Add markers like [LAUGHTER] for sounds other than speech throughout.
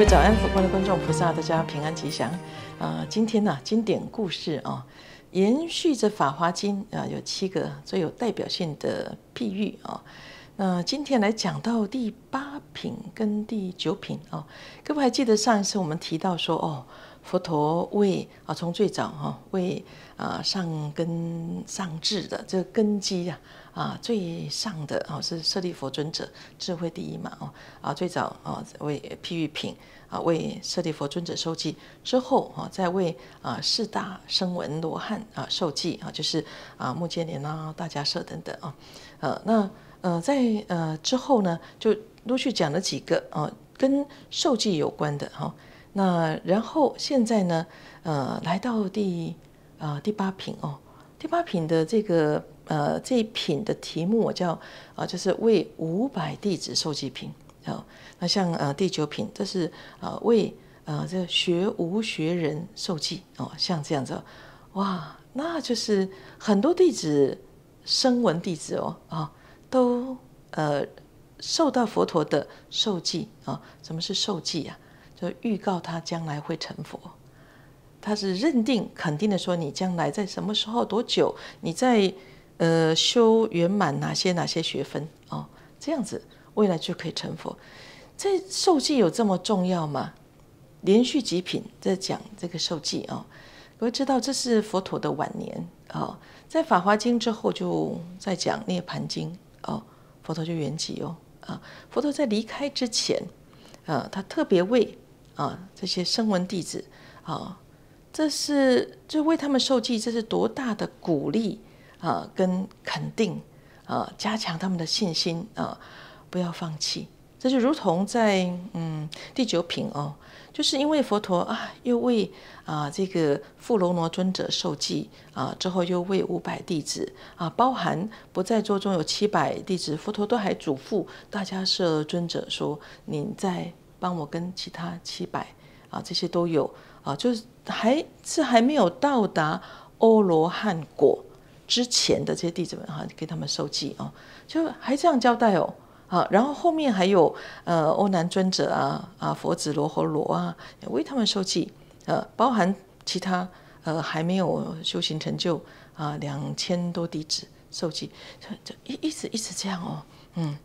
各位早安，佛光的观众菩萨，大家平安吉祥。啊，今天呢，经典故事啊，延续着《法华经》啊，有七个最有代表性的譬喻啊。那今天来讲到第八品跟第九品啊，各位还记得上一次我们提到说哦，佛陀为啊，从最早哈为。啊，上根上智的这根基啊，啊最上的哦是舍利佛尊者，智慧第一嘛哦啊，最早啊为譬喻品啊为舍利佛尊者受记之后啊，再为啊四大声闻罗汉啊受记啊，就是啊目犍连啊、大迦舍等等啊，呃那呃在呃之后呢，就陆续讲了几个哦跟受记有关的哈，那然后现在呢呃来到第。啊，第八品哦，第八品的这个呃，这一品的题目我叫啊，就是为五百弟子受记品啊。那像呃第九品，这是呃为呃这学无学人受记哦，像这样子，哇，那就是很多弟子声闻弟子哦啊，都呃受到佛陀的受记啊。什么是受记啊？就预告他将来会成佛。他是认定肯定的说，你将来在什么时候多久，你在呃修圆满哪些哪些学分哦，这样子未来就可以成佛。这受记有这么重要吗？连续几品在讲这个受记哦，各位知道这是佛陀的晚年哦，在《法华经》之后就在讲《涅盘经》哦，佛陀就圆寂哦啊。佛陀在离开之前，呃，他特别为啊这些声闻弟子啊。这是就为他们受记，这是多大的鼓励啊，跟肯定啊，加强他们的信心啊，不要放弃。这就如同在嗯第九品哦，就是因为佛陀啊，又为啊这个富罗罗尊者受记啊，之后又为五百弟子啊，包含不在座中有七百弟子，佛陀都还嘱咐大家设尊者说，您再帮我跟其他七百啊，这些都有。啊，就是还是还没有到达欧罗汉果之前的这些弟子们哈，给他们受记啊，就还这样交代哦。啊，然后后面还有呃，欧南尊者啊啊，佛子罗侯罗啊，为他们受记，呃，包含其他呃还没有修行成就啊，两千多弟子受就就一一直一直这样哦，嗯，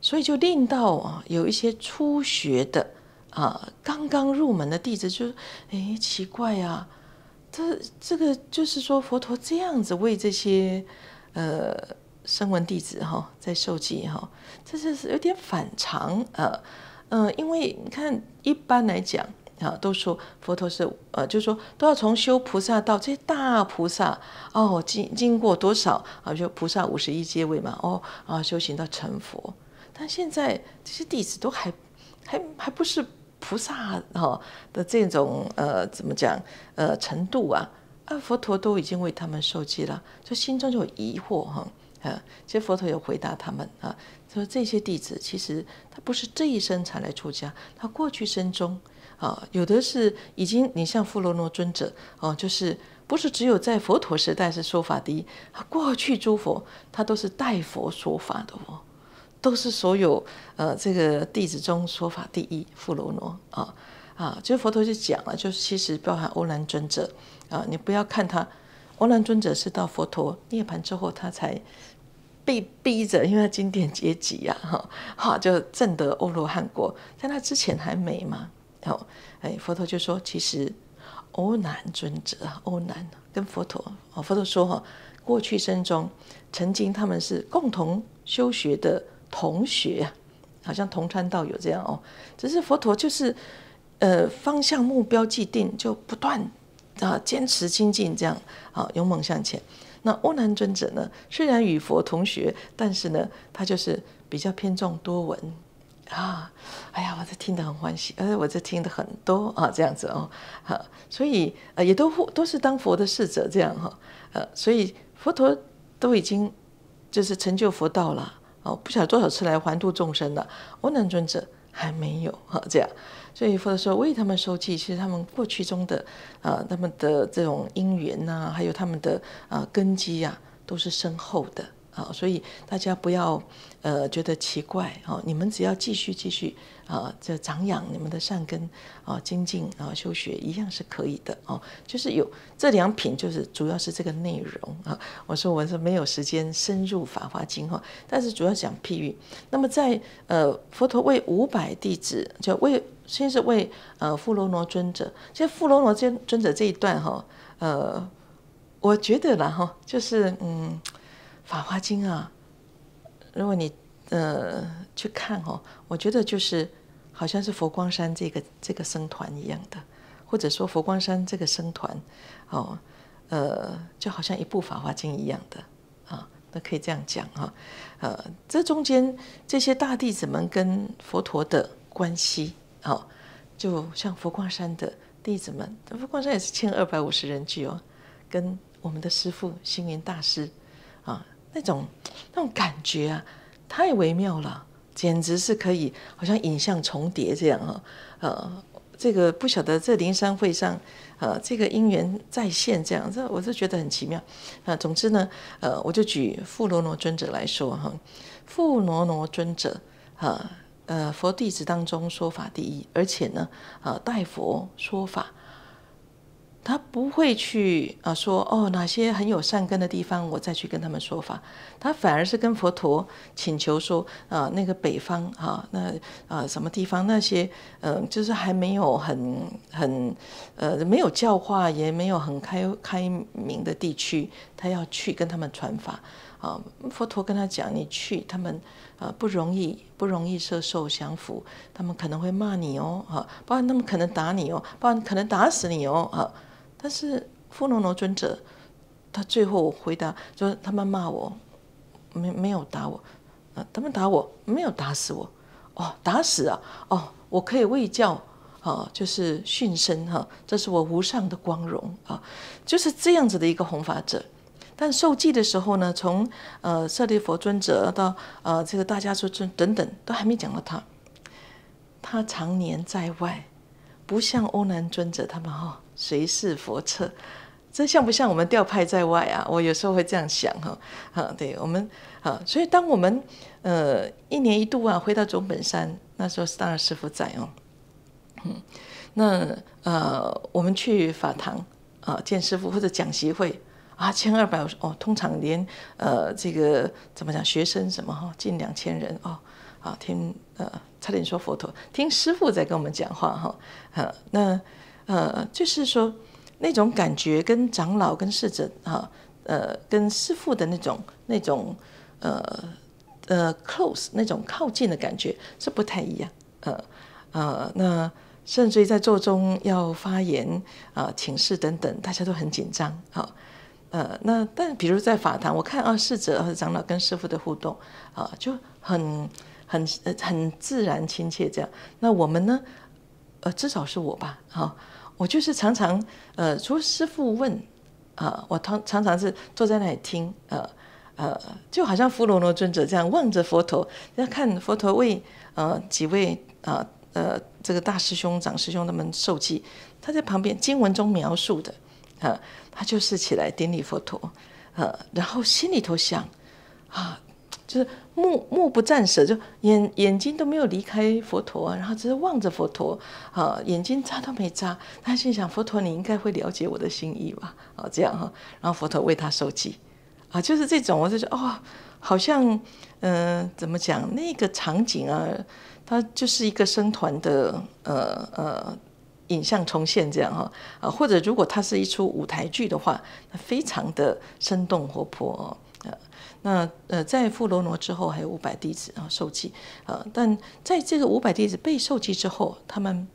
所以就令到啊，有一些初学的。啊，刚刚入门的弟子就，哎，奇怪啊，这这个就是说佛陀这样子为这些，呃，声闻弟子哈，在受记哈，这是是有点反常呃嗯，因为你看一般来讲啊，都说佛陀是呃，就是说都要从修菩萨到这些大菩萨哦，经经过多少啊，就菩萨五十一阶位嘛，哦啊，修行到成佛，但现在这些弟子都还还还不是。菩萨哈的这种呃怎么讲呃程度啊啊佛陀都已经为他们受记了，就心中就有疑惑哈啊，其实佛陀有回答他们啊，说这些弟子其实他不是这一生才来出家，他过去生中啊有的是已经，你像富罗诺尊者哦，就是不是只有在佛陀时代是说法的，他过去诸佛他都是代佛说法的哦。都是所有呃，这个弟子中说法第一富罗诺啊啊，就佛陀就讲了，就是其实包含欧兰尊者啊，你不要看他，欧兰尊者是到佛陀涅盘之后，他才被逼着，因为他经典阶级呀哈，好就证得欧罗汉国，在他之前还没嘛。好，哎，佛陀就说，其实欧兰尊者欧兰跟佛陀，佛陀说哈，过去生中曾经他们是共同修学的。同学，好像同川道友这样哦。只是佛陀就是，呃，方向目标既定，就不断啊坚持精进，这样啊勇猛向前。那阿难尊者呢，虽然与佛同学，但是呢，他就是比较偏重多闻啊。哎呀，我这听得很欢喜，哎，我这听的很多啊，这样子哦。哈，所以呃也都都是当佛的侍者这样哈。呃，所以佛陀都已经就是成就佛道了。哦，不晓得多少次来环度众生的，阿能尊者还没有哈这样，所以佛陀说为他们收记，其实他们过去中的啊他们的这种因缘呐，还有他们的啊根基啊，都是深厚的。啊，所以大家不要呃觉得奇怪哦，你们只要继续继续啊，这长养你们的善根啊，精进啊，修学一样是可以的哦。就是有这两品，就是主要是这个内容啊。我说我是没有时间深入《法华经》哈，但是主要讲譬喻。那么在呃佛陀为五百弟子，就为先是为呃富罗罗尊者，其实富罗罗尊尊者这一段哈，呃，我觉得啦哈，就是嗯。《法华经》啊，如果你呃去看哦，我觉得就是好像是佛光山这个这个僧团一样的，或者说佛光山这个僧团，哦，呃，就好像一部《法华经》一样的啊，那可以这样讲哈，呃，这中间这些大弟子们跟佛陀的关系，哦，就像佛光山的弟子们，佛光山也是千二百五十人聚哦，跟我们的师父星云大师啊。那种那种感觉啊，太微妙了，简直是可以好像影像重叠这样啊，呃，这个不晓得这灵山会上，呃，这个因缘再现这样这我就觉得很奇妙。那总之呢，呃，我就举富罗罗尊者来说哈，富罗罗尊者，呃呃，佛弟子当中说法第一，而且呢，呃，代佛说法。他不会去啊，说哦，哪些很有善根的地方，我再去跟他们说法。他反而是跟佛陀请求说，啊，那个北方啊，那啊什么地方那些，嗯，就是还没有很很呃没有教化，也没有很开开明的地区，他要去跟他们传法啊。佛陀跟他讲，你去他们啊不容易，不容易受受降伏，他们可能会骂你哦，哈，不然他们可能打你哦，不然可能打死你哦，哈。但是富罗罗尊者，他最后回答是他们骂我，没没有打我，啊，他们打我没有打死我，哦，打死啊，哦，我可以为教啊，就是训身哈，这是我无上的光荣啊，就是这样子的一个弘法者。但受记的时候呢，从呃舍利佛尊者到呃这个大家族尊等等，都还没讲到他，他常年在外，不像欧南尊者他们哈。”随侍佛策，这像不像我们调派在外啊？我有时候会这样想哈。啊，对我们啊，所以当我们呃一年一度啊回到总本山，那时候是当然师傅在哦。嗯，那呃我们去法堂啊见师傅或者讲习会啊，千二百哦，通常连呃这个怎么讲学生什么哈，近两千人哦啊听呃差点说佛陀听师傅在跟我们讲话哈。啊那。呃，就是说，那种感觉跟长老、跟侍者啊，呃，跟师傅的那种、那种，呃呃，close 那种靠近的感觉是不太一样，呃呃，那甚至于在座中要发言啊，请示等等，大家都很紧张，哈，呃，那但比如在法堂，我看啊，侍者和长老跟师傅的互动啊，就很很很自然亲切，这样。那我们呢？呃，至少是我吧，哈，我就是常常，呃，除师傅问，啊，我常常常是坐在那里听，呃，呃，就好像弗罗罗尊者这样望着佛陀，要看佛陀为呃几位啊，呃，这个大师兄、长师兄他们受记，他在旁边经文中描述的，啊，他就是起来顶礼佛陀，呃，然后心里头想，啊。就是目目不转舍，就眼眼睛都没有离开佛陀，然后只是望着佛陀，啊，眼睛眨都没眨。他心想：佛陀，你应该会了解我的心意吧？啊，这样哈。然后佛陀为他受记，啊，就是这种，我就得哦，好像，嗯，怎么讲？那个场景啊，它就是一个生团的，呃呃，影像重现这样哈，啊，或者如果它是一出舞台剧的话，那非常的生动活泼哦。那呃，在富罗罗之后还有五百弟子啊受记啊，但在这个五百弟子被受记之后，他们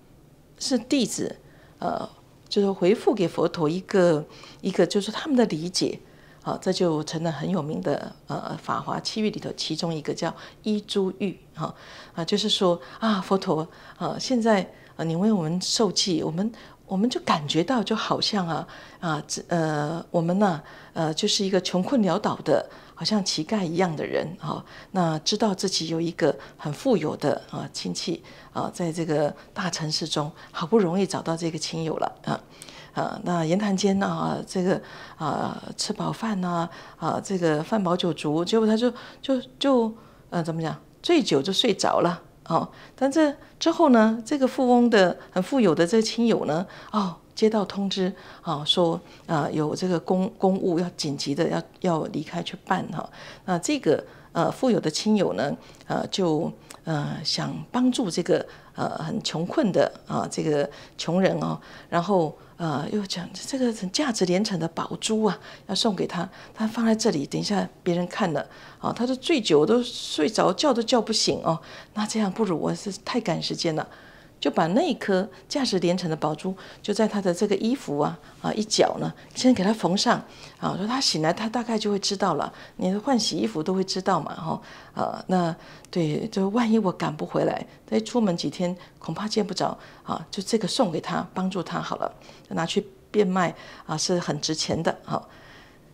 是弟子，呃，就是回复给佛陀一个一个就是他们的理解啊，这就成了很有名的呃《法华七喻》里头其中一个叫依珠玉哈啊，就是说啊佛陀啊，现在啊你为我们受记，我们。我们就感觉到就好像啊啊这呃，我们呢呃，就是一个穷困潦倒的，好像乞丐一样的人啊。那知道自己有一个很富有的啊亲戚啊，在这个大城市中好不容易找到这个亲友了啊啊。那言谈间呢啊，这个啊吃饱饭呢啊，这个饭饱酒足，结果他就就就呃怎么讲，醉酒就睡着了。哦，但这之后呢？这个富翁的很富有的这亲友呢？哦，接到通知啊，说啊有这个公公务要紧急的要要离开去办哈。那这个呃富有的亲友呢？呃就呃想帮助这个呃很穷困的啊这个穷人哦，然后。啊，又讲这个价值连城的宝珠啊，要送给他，他放在这里，等一下别人看了，啊，他都醉酒都睡着，叫都叫不醒哦，那这样不如我是太赶时间了。就把那一颗价值连城的宝珠，就在他的这个衣服啊啊一角呢，先给他缝上啊。说他醒来，他大概就会知道了。你换洗衣服都会知道嘛，哈啊。那对，就万一我赶不回来，再出门几天，恐怕见不着啊。就这个送给他，帮助他好了，拿去变卖啊，是很值钱的。好，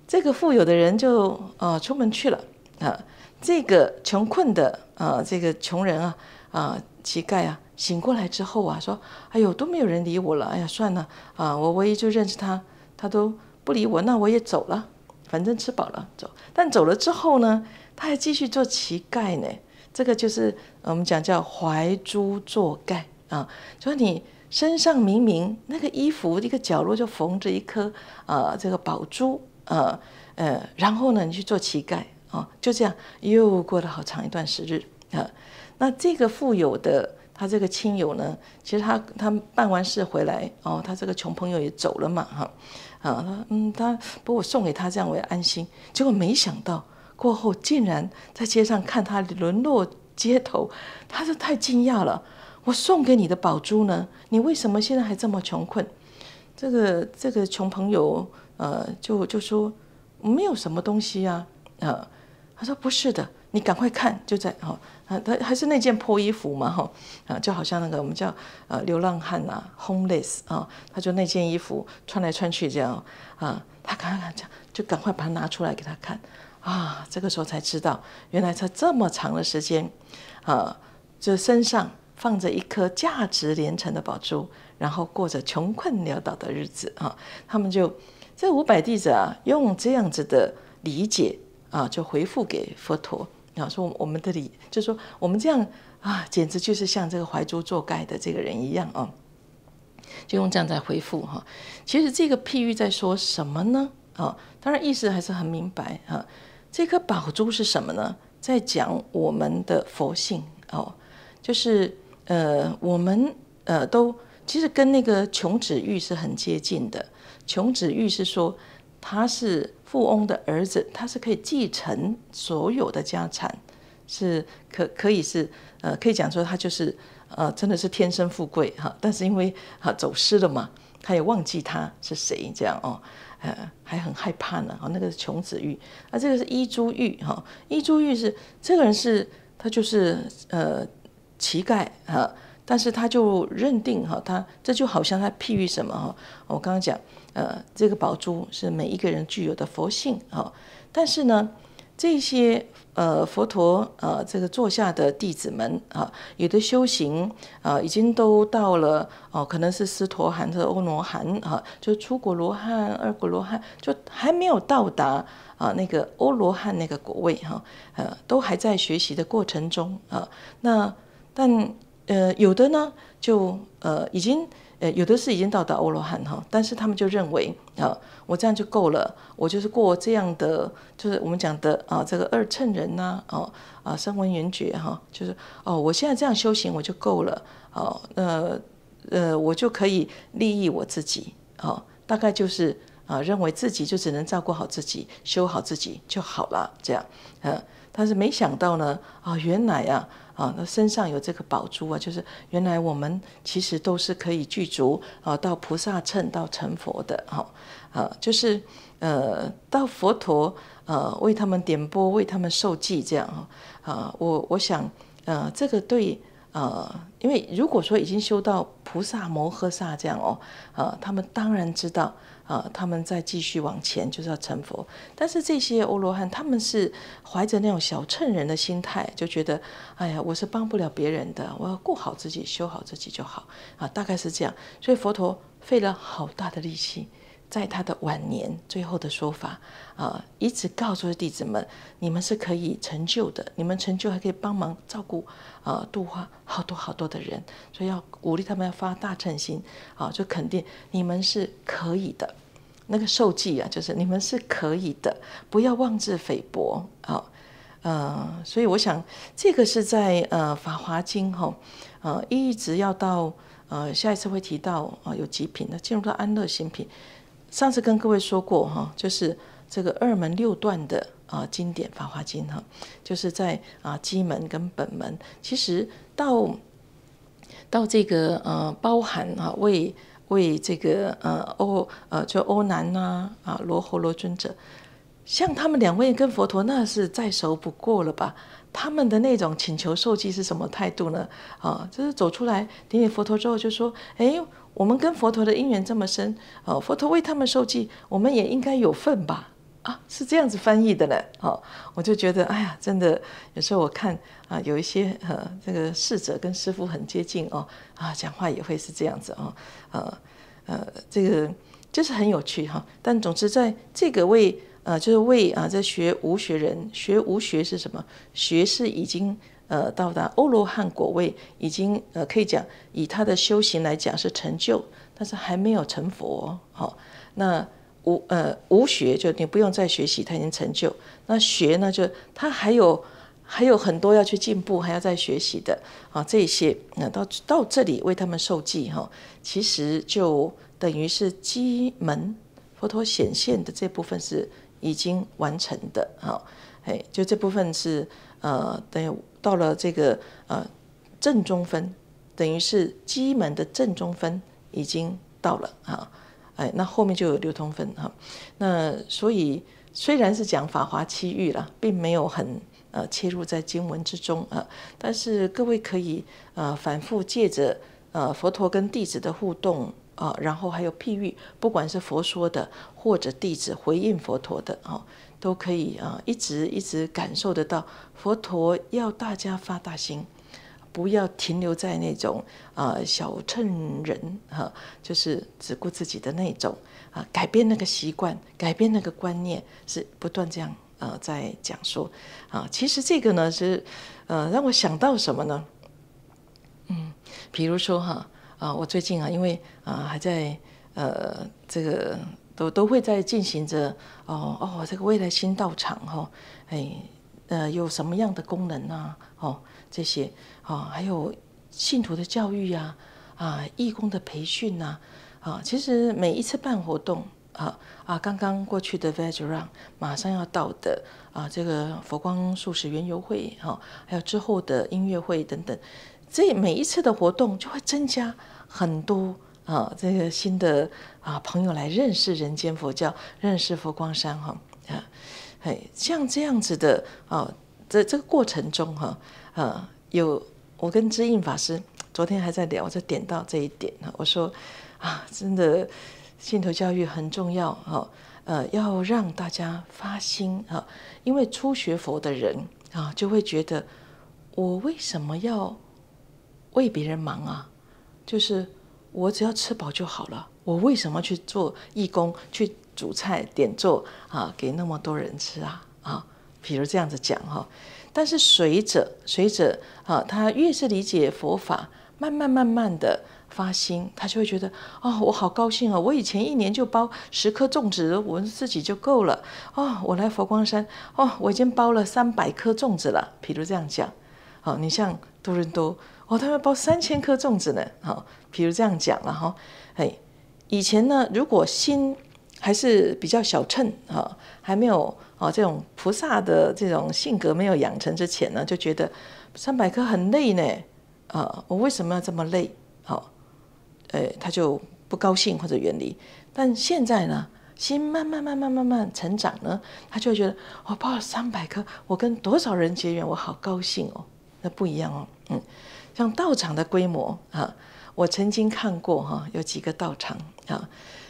这个富有的人就呃出门去了啊。这个穷困的啊，这个穷人啊啊，乞丐啊。醒过来之后啊，说：“哎呦，都没有人理我了。哎呀，算了啊，我唯一就认识他，他都不理我，那我也走了。反正吃饱了走。但走了之后呢，他还继续做乞丐呢。这个就是我们讲叫怀珠作盖啊，说你身上明明那个衣服一个角落就缝着一颗啊这个宝珠啊，呃，然后呢，你去做乞丐啊，就这样又过了好长一段时日啊。那这个富有的。”他这个亲友呢，其实他他办完事回来，哦，他这个穷朋友也走了嘛，哈，啊，他嗯，他不我送给他这样我也安心。结果没想到过后竟然在街上看他沦落街头，他是太惊讶了。我送给你的宝珠呢，你为什么现在还这么穷困？这个这个穷朋友，呃，就就说没有什么东西啊，啊，他说不是的，你赶快看，就在哦。他还是那件破衣服嘛，哈啊，就好像那个我们叫呃流浪汉呐，homeless 啊，他就那件衣服穿来穿去这样啊，他赶快讲，就赶快把它拿出来给他看啊。这个时候才知道，原来他这么长的时间啊，就身上放着一颗价值连城的宝珠，然后过着穷困潦倒的日子啊。他们就这五百弟子啊，用这样子的理解啊，就回复给佛陀。啊，说我们的理，这里就说我们这样啊，简直就是像这个怀珠作盖的这个人一样哦，就用这样在回复哈。其实这个譬喻在说什么呢？啊，当然意思还是很明白啊。这颗宝珠是什么呢？在讲我们的佛性哦，就是呃，我们呃都其实跟那个穷子玉是很接近的。穷子玉是说它是。富翁的儿子，他是可以继承所有的家产，是可可以是呃，可以讲说他就是呃，真的是天生富贵哈。但是因为哈走失了嘛，他也忘记他是谁这样哦，呃，还很害怕呢。啊，那个是穷子玉，啊，这个是衣珠玉哈。衣珠玉是这个人是他就是呃乞丐哈。但是他就认定哈，他这就好像他譬喻什么哈，我刚刚讲，呃，这个宝珠是每一个人具有的佛性哈。但是呢，这些呃佛陀呃这个座下的弟子们啊，有的修行啊，已经都到了哦，可能是斯陀含或欧罗含啊，就是初果罗汉、二果罗汉，就还没有到达啊那个欧罗汉那个果位哈，呃，都还在学习的过程中啊。那但呃，有的呢，就呃已经呃有的是已经到达欧罗汉哈，但是他们就认为啊，我这样就够了，我就是过这样的，就是我们讲的啊这个二乘人呐，哦啊声闻缘觉哈，就是哦我现在这样修行我就够了，哦那呃我就可以利益我自己，哦大概就是啊认为自己就只能照顾好自己，修好自己就好了这样，嗯。但是没想到呢，啊，原来啊，啊，那身上有这个宝珠啊，就是原来我们其实都是可以具足啊，到菩萨乘到成佛的，哈、啊，就是呃，到佛陀呃为他们点拨，为他们受记这样啊，我我想，呃，这个对。呃，因为如果说已经修到菩萨摩诃萨这样哦，呃，他们当然知道，啊，他们再继续往前就是要成佛。但是这些欧罗汉他们是怀着那种小乘人的心态，就觉得，哎呀，我是帮不了别人的，我要顾好自己，修好自己就好啊，大概是这样。所以佛陀费了好大的力气。在他的晚年，最后的说法啊，一直告诉弟子们：你们是可以成就的，你们成就还可以帮忙照顾啊，度化好多好多的人，所以要鼓励他们要发大乘心啊，就肯定你们是可以的。那个受记啊，就是你们是可以的，不要妄自菲薄啊，呃，所以我想这个是在呃《法华经》吼，呃，一直要到呃下一次会提到啊，有极品的进入到安乐新品。上次跟各位说过哈，就是这个二门六段的啊经典《法华经》哈，就是在啊基门跟本门，其实到到这个呃包含啊为为这个呃欧呃就欧南呐啊罗侯罗尊者，像他们两位跟佛陀那是再熟不过了吧？他们的那种请求受记是什么态度呢？啊，就是走出来顶礼佛陀之后就说，哎。我们跟佛陀的因缘这么深，哦，佛陀为他们受记，我们也应该有份吧？啊，是这样子翻译的呢。哦，我就觉得，哎呀，真的，有时候我看啊，有一些呃，这个侍者跟师傅很接近哦，啊，讲话也会是这样子哦，呃呃，这个就是很有趣哈。但总之，在这个为呃，就是为啊，在学无学人学无学是什么？学是已经。呃，到达欧罗汉果位，已经呃可以讲以他的修行来讲是成就，但是还没有成佛。好，那无呃无学就你不用再学习，他已经成就。那学呢，就他还有还有很多要去进步，还要再学习的。啊，这些那到到这里为他们受记哈，其实就等于是机门佛陀显现的这部分是已经完成的。好，哎，就这部分是呃等于。到了这个呃正中分，等于是基门的正中分已经到了啊，哎，那后面就有流通分哈，那所以虽然是讲法华七喻了，并没有很呃切入在经文之中啊，但是各位可以呃反复借着呃佛陀跟弟子的互动啊，然后还有譬喻，不管是佛说的或者弟子回应佛陀的哦。都可以啊，一直一直感受得到佛陀要大家发大心，不要停留在那种啊小乘人哈，就是只顾自己的那种啊，改变那个习惯，改变那个观念，是不断这样啊在讲说啊。其实这个呢是呃让我想到什么呢？嗯，比如说哈啊，我最近啊因为啊还在呃这个。都都会在进行着哦哦，这个未来新道场哈，哎呃有什么样的功能啊？哦这些哦还有信徒的教育啊啊义工的培训呐啊其实每一次办活动啊啊刚刚过去的 Veg Run 马上要到的啊这个佛光素食园游会哈还有之后的音乐会等等这每一次的活动就会增加很多。啊，这个新的啊朋友来认识人间佛教，认识佛光山哈啊，嘿，像这样子的啊，在这个过程中哈，啊，有我跟知印法师 [TSK] 昨天还在聊，就点到这一点了。我说啊，真的信头教育很重要哦，呃，要让大家发心啊，因为初学佛的人啊，就会觉得我为什么要为别人忙啊？就是。我只要吃饱就好了。我为什么去做义工，去煮菜、点做啊，给那么多人吃啊？啊，比如这样子讲哈。但是随着随着啊，他越是理解佛法，慢慢慢慢的发心，他就会觉得哦，我好高兴啊！我以前一年就包十颗粽子，我自己就够了。哦，我来佛光山，哦，我已经包了三百颗粽子了。比如这样讲，好，你像。多伦多哦，他们包三千颗粽子呢。好，譬如这样讲了哈，哎，以前呢，如果心还是比较小称哈，还没有啊这种菩萨的这种性格没有养成之前呢，就觉得三百颗很累呢啊，我为什么要这么累？好，哎，他就不高兴或者远离。但现在呢，心慢慢慢慢慢慢成长呢，他就会觉得，我包了三百颗，我跟多少人结缘，我好高兴哦。那不一样哦，嗯，像道场的规模啊，我曾经看过哈，有几个道场啊，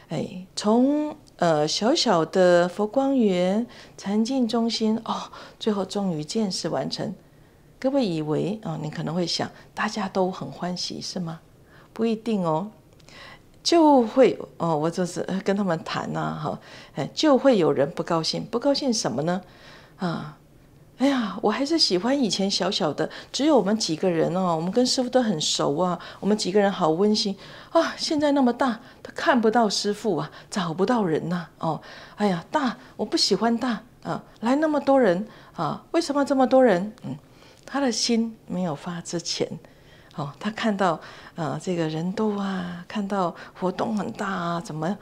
哎，从呃小小的佛光园禅境中心哦，最后终于建设完成。各位以为啊，你可能会想，大家都很欢喜是吗？不一定哦，就会哦，我就是跟他们谈呐，哈，哎，就会有人不高兴，不高兴什么呢？啊。哎呀，我还是喜欢以前小小的，只有我们几个人哦。我们跟师傅都很熟啊，我们几个人好温馨啊。现在那么大，他看不到师傅啊，找不到人呐，哦，哎呀，大，我不喜欢大啊，来那么多人啊，为什么这么多人？嗯，他的心没有发之前，哦，他看到啊，这个人多啊，看到活动很大啊，怎么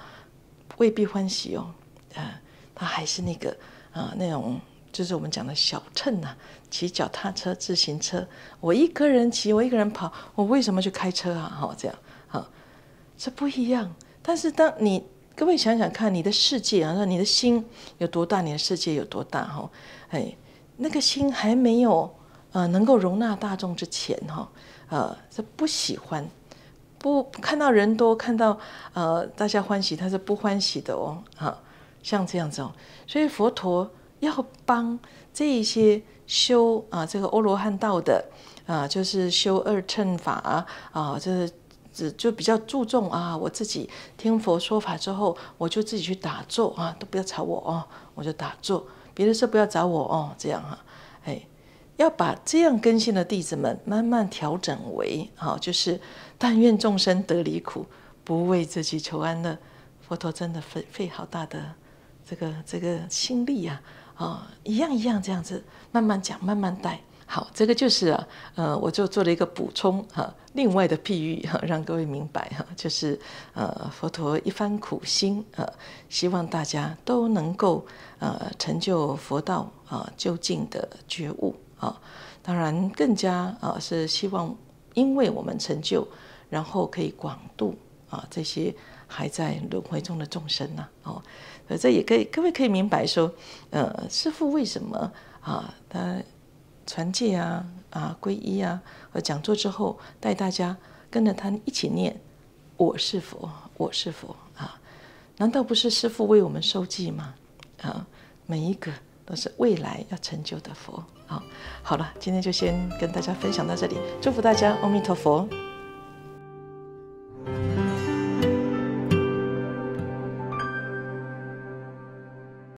未必欢喜哦？呃，他还是那个啊，那种。就是我们讲的小秤呐，骑脚踏车、自行车，我一个人骑，我一个人跑，我为什么去开车啊？哈，这样，哈，这不一样。但是当你各位想想看，你的世界啊，说你的心有多大，你的世界有多大？哈，哎，那个心还没有呃能够容纳大众之前，哈，呃，他不喜欢，不看到人多，看到呃大家欢喜，他是不欢喜的哦。哈，像这样子哦，所以佛陀。要帮这些修啊，这个欧罗汉道的啊，就是修二乘法啊，就是就比较注重啊，我自己听佛说法之后，我就自己去打坐啊，都不要吵我哦，我就打坐，别的事不要找我哦，这样哈，哎，要把这样根性的弟子们慢慢调整为啊，就是但愿众生得离苦，不为自己求安乐，佛陀真的费费好大的这个这个心力啊。啊，一样一样这样子慢慢讲，慢慢带。好，这个就是啊，呃，我就做了一个补充哈，另外的譬喻哈，让各位明白哈，就是呃佛陀一番苦心啊，希望大家都能够呃成就佛道啊究竟的觉悟啊，当然更加啊是希望，因为我们成就，然后可以广度。啊，这些还在轮回中的众生呐，哦，呃，这也可以，各位可以明白说，呃，师父为什么啊，他传戒啊，啊，皈依啊，和讲座之后带大家跟着他一起念，我是佛，我是佛啊，难道不是师父为我们受记吗？啊，每一个都是未来要成就的佛啊。好了，今天就先跟大家分享到这里，祝福大家，阿弥陀佛。